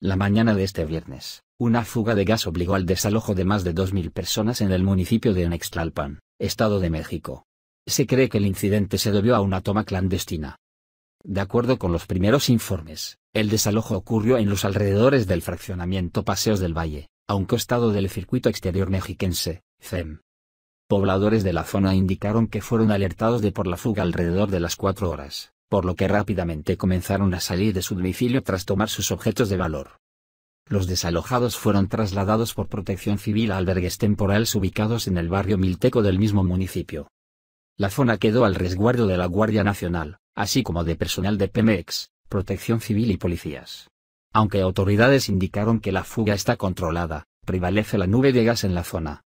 La mañana de este viernes, una fuga de gas obligó al desalojo de más de 2.000 personas en el municipio de Nextlalpan, Estado de México. Se cree que el incidente se debió a una toma clandestina. De acuerdo con los primeros informes, el desalojo ocurrió en los alrededores del fraccionamiento Paseos del Valle, a un costado del circuito exterior mexiquense, CEM. Pobladores de la zona indicaron que fueron alertados de por la fuga alrededor de las cuatro horas por lo que rápidamente comenzaron a salir de su domicilio tras tomar sus objetos de valor. Los desalojados fueron trasladados por protección civil a albergues temporales ubicados en el barrio Milteco del mismo municipio. La zona quedó al resguardo de la Guardia Nacional, así como de personal de Pemex, protección civil y policías. Aunque autoridades indicaron que la fuga está controlada, prevalece la nube de gas en la zona.